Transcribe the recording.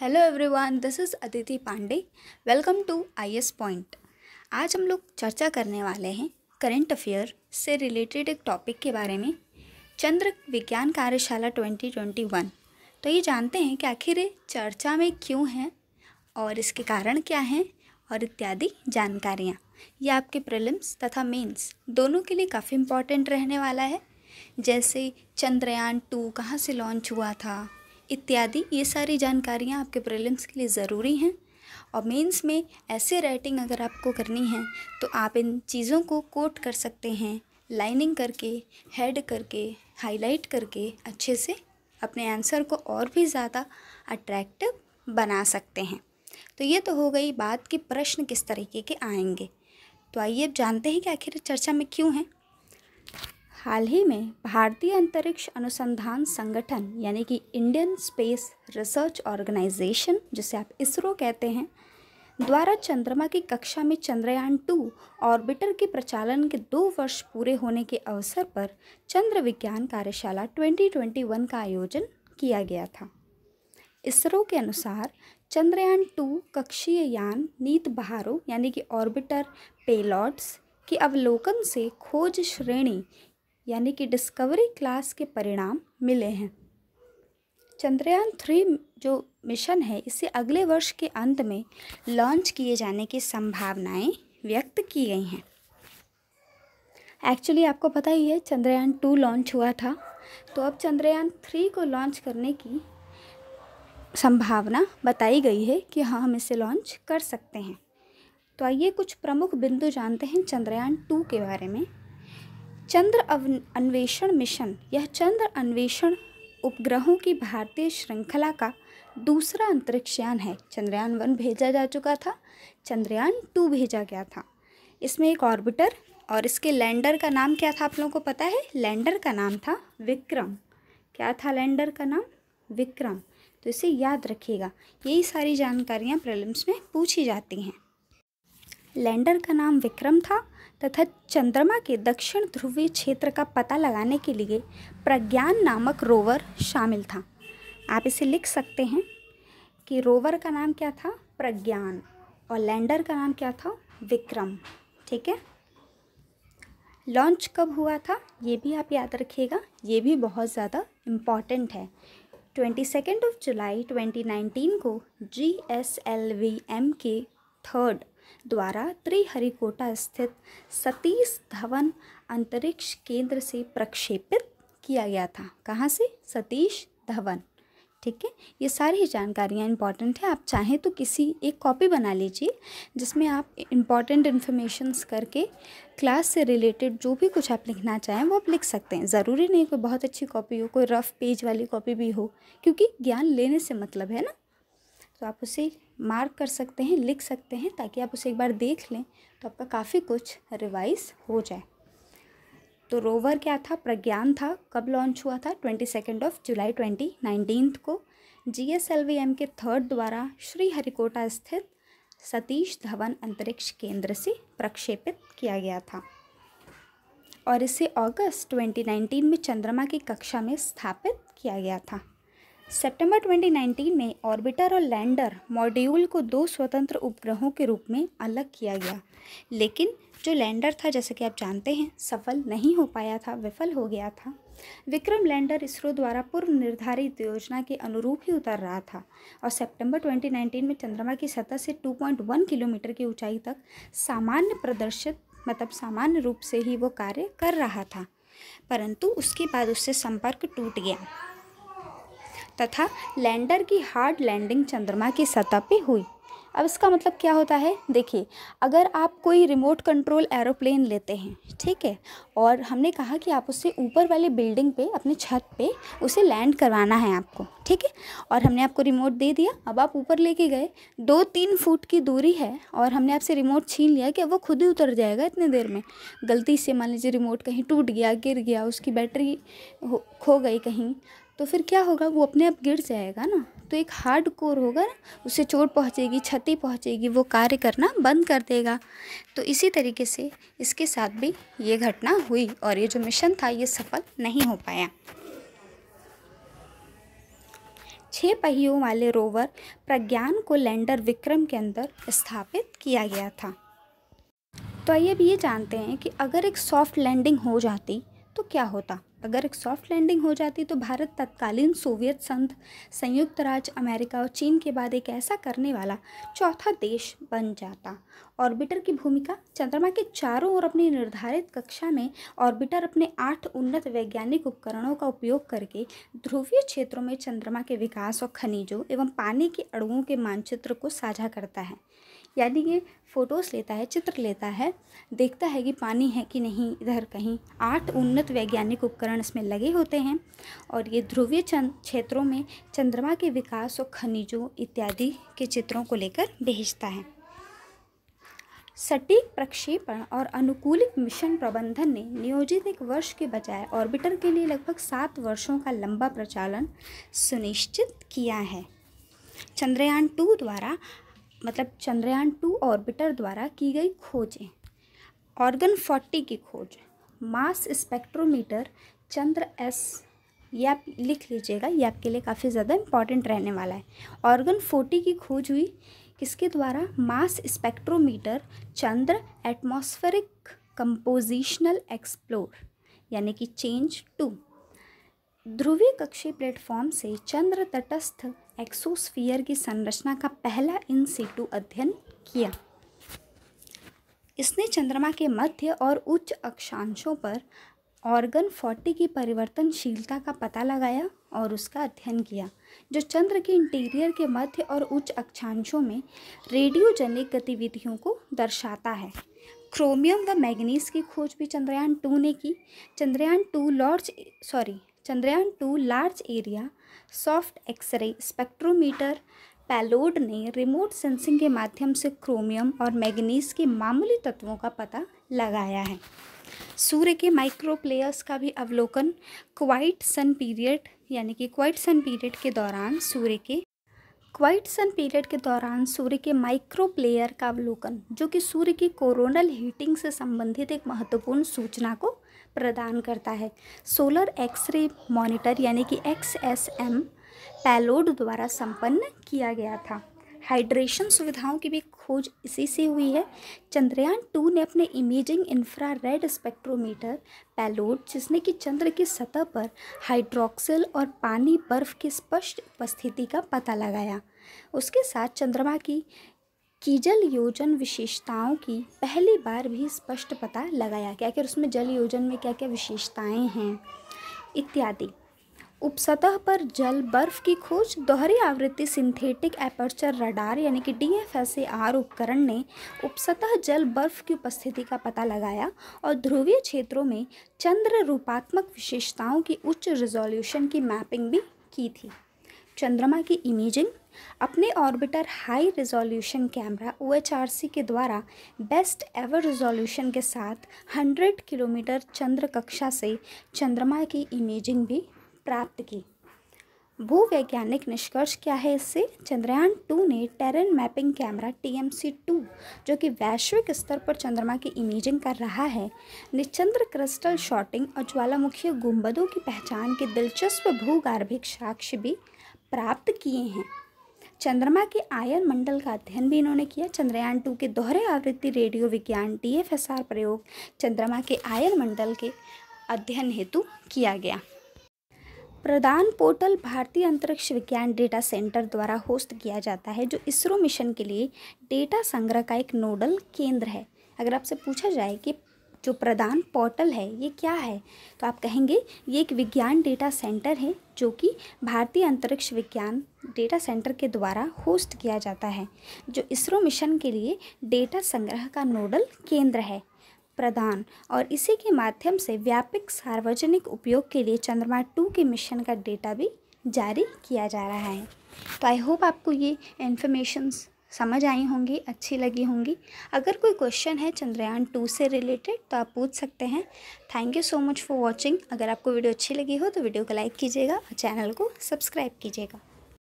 hello everyone this is Aditi Pandey welcome to IAS point आज हम लोग चर्चा करने वाले हैं करंट अफेयर से रिलेटेड एक टॉपिक के बारे में चंद्र विज्ञान कार्यशाला 2021 तो ये जानते हैं कि आखिर चर्चा में क्यों है और इसके कारण क्या हैं और इत्यादि जानकारियाँ ये आपके प्रिलिम्स तथा मेन्स दोनों के लिए काफ़ी इम्पोर्टेंट रहने वाला है जैसे चंद्रयान टू कहाँ से लॉन्च हुआ था इत्यादि ये सारी जानकारियाँ आपके प्रीलिम्स के लिए ज़रूरी हैं और मेंस में ऐसे राइटिंग अगर आपको करनी है तो आप इन चीज़ों को कोट कर सकते हैं लाइनिंग करके हेड करके हाईलाइट करके अच्छे से अपने आंसर को और भी ज़्यादा अट्रैक्टिव बना सकते हैं तो ये तो हो गई बात कि प्रश्न किस तरीके के आएंगे तो आइए अब जानते हैं कि आखिर चर्चा में क्यों हैं हाल ही में भारतीय अंतरिक्ष अनुसंधान संगठन यानी कि इंडियन स्पेस रिसर्च ऑर्गेनाइजेशन जिसे आप इसरो कहते हैं द्वारा चंद्रमा की कक्षा में चंद्रयान टू ऑर्बिटर के प्रचालन के दो वर्ष पूरे होने के अवसर पर चंद्र विज्ञान कार्यशाला 2021 का आयोजन किया गया था इसरो के अनुसार चंद्रयान टू कक्षीय यान नीत बहारों यानी कि ऑर्बिटर पेलॉट्स के अवलोकन से खोज श्रेणी यानी कि डिस्कवरी क्लास के परिणाम मिले हैं चंद्रयान थ्री जो मिशन है इसे अगले वर्ष के अंत में लॉन्च किए जाने की संभावनाएं व्यक्त की गई हैं एक्चुअली आपको पता ही है चंद्रयान टू लॉन्च हुआ था तो अब चंद्रयान थ्री को लॉन्च करने की संभावना बताई गई है कि हाँ हम इसे लॉन्च कर सकते हैं तो आइए कुछ प्रमुख बिंदु जानते हैं चंद्रयान टू के बारे में चंद्र अन्वेषण मिशन यह चंद्र अन्वेषण उपग्रहों की भारतीय श्रृंखला का दूसरा अंतरिक्षयान है चंद्रयान वन भेजा जा चुका था चंद्रयान टू भेजा गया था इसमें एक ऑर्बिटर और इसके लैंडर का नाम क्या था आप लोगों को पता है लैंडर का नाम था विक्रम क्या था लैंडर का नाम विक्रम तो इसे याद रखिएगा यही सारी जानकारियाँ प्रिलिम्स में पूछी जाती हैं लैंडर का नाम विक्रम था तथा चंद्रमा के दक्षिण ध्रुवीय क्षेत्र का पता लगाने के लिए प्रज्ञान नामक रोवर शामिल था आप इसे लिख सकते हैं कि रोवर का नाम क्या था प्रज्ञान और लैंडर का नाम क्या था विक्रम ठीक है लॉन्च कब हुआ था ये भी आप याद रखिएगा ये भी बहुत ज़्यादा इम्पॉर्टेंट है twenty second of July twenty nineteen को G S L V M के थर्ड द्वारा त्रिहरिकोटा स्थित सतीश धवन अंतरिक्ष केंद्र से प्रक्षेपित किया गया था कहाँ से सतीश धवन ठीक है ये सारी जानकारियाँ इंपॉर्टेंट हैं आप चाहें तो किसी एक कॉपी बना लीजिए जिसमें आप इम्पॉर्टेंट इन्फॉर्मेशंस करके क्लास से रिलेटेड जो भी कुछ आप लिखना चाहें वो आप लिख सकते हैं ज़रूरी नहीं कोई बहुत अच्छी कॉपी हो कोई रफ़ पेज वाली कॉपी भी हो क्योंकि ज्ञान लेने से मतलब है ना तो आप उसे मार्क कर सकते हैं लिख सकते हैं ताकि आप उसे एक बार देख लें तो आपका काफ़ी कुछ रिवाइज हो जाए तो रोवर क्या था प्रज्ञान था कब लॉन्च हुआ था twenty second of July twenty nineteen को G S L V M के थर्ड द्वारा श्रीहरिकोटा स्थित सतीश धवन अंतरिक्ष केंद्र से प्रक्षेपित किया गया था और इसे अगस्त 2019 में चंद्रमा की कक्षा में स्थापित किया गया था सितंबर 2019 में ऑर्बिटर और लैंडर मॉड्यूल को दो स्वतंत्र उपग्रहों के रूप में अलग किया गया लेकिन जो लैंडर था जैसे कि आप जानते हैं सफल नहीं हो पाया था विफल हो गया था विक्रम लैंडर इसरो द्वारा पूर्व निर्धारित योजना के अनुरूप ही उतर रहा था और सितंबर 2019 में चंद्रमा की सतह से 2.1 किलोमीटर की ऊंचाई तक सामान्य प्रदर्शित मतलब सामान्य रूप से ही वो कार्य कर रहा था परंतु उसके बाद उससे संपर्क टूट गया तथा लैंडर की हार्ड लैंडिंग चंद्रमा की सतह पे हुई अब इसका मतलब क्या होता है देखिए अगर आप कोई रिमोट कंट्रोल एरोप्लेन लेते हैं ठीक है और हमने कहा कि आप उससे ऊपर वाले बिल्डिंग पे अपने छत पे उसे लैंड करवाना है आपको ठीक है और हमने आपको रिमोट दे दिया अब आप ऊपर लेके गए दो तीन फुट की दूरी है और हमने आपसे रिमोट छीन लिया कि वो खुद ही उतर जाएगा इतने देर में गलती से मान लीजिए रिमोट कहीं टूट गया गिर गया उसकी बैटरी खो गई कहीं तो फिर क्या होगा वो अपने आप गिर जाएगा ना तो एक हार्ड कोर होगा ना उसे चोट पहुँचेगी क्षति पहुँचेगी वो कार्य करना बंद कर देगा तो इसी तरीके से इसके साथ भी ये घटना हुई और ये जो मिशन था ये सफल नहीं हो पाया छः पहियों वाले रोवर प्रज्ञान को लैंडर विक्रम के अंदर स्थापित किया गया था तो आइए अब ये जानते हैं कि अगर एक सॉफ्ट लैंडिंग हो जाती तो क्या होता अगर एक सॉफ्ट लैंडिंग हो जाती तो भारत तत्कालीन सोवियत संघ संयुक्त राज्य अमेरिका और चीन के बाद एक ऐसा करने वाला चौथा देश बन जाता ऑर्बिटर की भूमिका चंद्रमा के चारों ओर अपनी निर्धारित कक्षा में ऑर्बिटर अपने आठ उन्नत वैज्ञानिक उपकरणों का उपयोग करके ध्रुवीय क्षेत्रों में चंद्रमा के विकास और खनिजों एवं पानी के अड़ुओं के मानचित्र को साझा करता है यानी कि फ़ोटोज़ लेता है चित्र लेता है देखता है कि पानी है कि नहीं इधर कहीं आठ उन्नत वैज्ञानिक उपकरण इसमें लगे होते हैं और ये ध्रुवीय क्षेत्रों में चंद्रमा के विकास और खनिजों इत्यादि के चित्रों को लेकर भेजता है सटीक प्रक्षेपण और अनुकूलित मिशन प्रबंधन ने नियोजित एक वर्ष के बजाय ऑर्बिटर के लिए लगभग सात वर्षों का लंबा प्रचालन सुनिश्चित किया है चंद्रयान टू द्वारा मतलब चंद्रयान टू ऑर्बिटर द्वारा की गई खोजें ऑर्गन फोर्टी की खोज मास स्पेक्ट्रोमीटर चंद्र एस ये आप लिख लीजिएगा ये आपके लिए काफ़ी ज़्यादा इम्पॉर्टेंट रहने वाला है ऑर्गन फोर्टी की खोज हुई किसके द्वारा mass spectrometer Chandra atmospheric compositional explore यानी कि चेंज टू ध्रुवीय कक्षी प्लेटफॉर्म से चंद्र तटस्थ एक्सोस्फीयर की संरचना का पहला इन सीटू अध्ययन किया इसने चंद्रमा के मध्य और उच्च अक्षांशों पर ऑर्गन फोर्टी की परिवर्तनशीलता का पता लगाया और उसका अध्ययन किया जो चंद्र के इंटीरियर के मध्य और उच्च अक्षांशों में रेडियोजेनिक गतिविधियों को दर्शाता है क्रोमियम व मैग्नीस की खोज भी चंद्रयान टू ने की Chandrayaan two large sorry Chandrayaan two large area soft x ray spectrometer payload ने रिमोट सेंसिंग के माध्यम से क्रोमियम और मैग्नीज के मामूली तत्वों का पता लगाया है सूर्य के माइक्रोप्लेयर्स का भी अवलोकन क्वाइट सन पीरियड यानी कि क्वाइट सन पीरियड के दौरान सूर्य के क्वाइट सन पीरियड के दौरान सूर्य के माइक्रोप्लेयर का अवलोकन जो कि सूर्य की कोरोनल हीटिंग से संबंधित एक महत्वपूर्ण सूचना को प्रदान करता है सोलर एक्सरे मॉनिटर यानी कि एक्स एस एम पैलोड द्वारा संपन्न किया गया था हाइड्रेशन सुविधाओं की भी खोज इसी से हुई है चंद्रयान टू ने अपने imaging infrared spectrometer payload जिसने कि चंद्र की सतह पर हाइड्रोक्सिल और पानी बर्फ की स्पष्ट उपस्थिति का पता लगाया उसके साथ चंद्रमा की कि जल योजन विशेषताओं की पहली बार भी स्पष्ट पता लगाया कि उसमें जल योजन में क्या क्या विशेषताएं हैं इत्यादि उपसतह पर जल बर्फ की खोज दोहरी आवृत्ति सिंथेटिक एपर्चर रडार यानी कि डी एफ एस आर उपकरण ने उपसतह जल बर्फ की उपस्थिति का पता लगाया और ध्रुवीय क्षेत्रों में चंद्र रूपात्मक विशेषताओं की उच्च रिजोल्यूशन की मैपिंग भी की थी चंद्रमा की इमेजिंग अपने orbiter high resolution camera O के द्वारा बेस्ट एवर रिजोल्यूशन के साथ 100 किलोमीटर चंद्र कक्षा से चंद्रमा की इमेजिंग भी प्राप्त की भूवैज्ञानिक निष्कर्ष क्या है इससे चंद्रयान टू ने terrain mapping camera T M C two जो कि वैश्विक स्तर पर चंद्रमा की इमेजिंग कर रहा है निचंद्र क्रिस्टल शॉटिंग और ज्वालामुखीय गुंबदों की पहचान के दिलचस्प भूगार्भिक साक्ष्य भी प्राप्त किए हैं चंद्रमा के आयन मंडल का अध्ययन भी इन्होंने किया चंद्रयान टू के दोहरे आवृत्ति रेडियो विज्ञान डी एफ एस आर प्रयोग चंद्रमा के आयन मंडल के अध्ययन हेतु किया गया प्रदान पोर्टल भारतीय अंतरिक्ष विज्ञान डेटा सेंटर द्वारा होस्ट किया जाता है जो इसरो मिशन के लिए डेटा संग्रह का एक नोडल केंद्र है अगर आपसे पूछा जाए कि जो प्रदान पोर्टल है ये क्या है तो आप कहेंगे ये एक विज्ञान डेटा सेंटर है जो कि भारतीय अंतरिक्ष विज्ञान डेटा सेंटर के द्वारा होस्ट किया जाता है जो इसरो मिशन के लिए डेटा संग्रह का नोडल केंद्र है प्रदान और इसी के माध्यम से व्यापक सार्वजनिक उपयोग के लिए चंद्रमा टू के मिशन का डेटा भी जारी किया जा रहा है तो आई होप आपको ये इन्फॉर्मेशंस समझ आई होंगी अच्छी लगी होंगी अगर कोई क्वेश्चन है चंद्रयान टू से रिलेटेड तो आप पूछ सकते हैं thank you so much for watching अगर आपको वीडियो अच्छी लगी हो तो वीडियो को लाइक कीजिएगा और चैनल को सब्सक्राइब कीजिएगा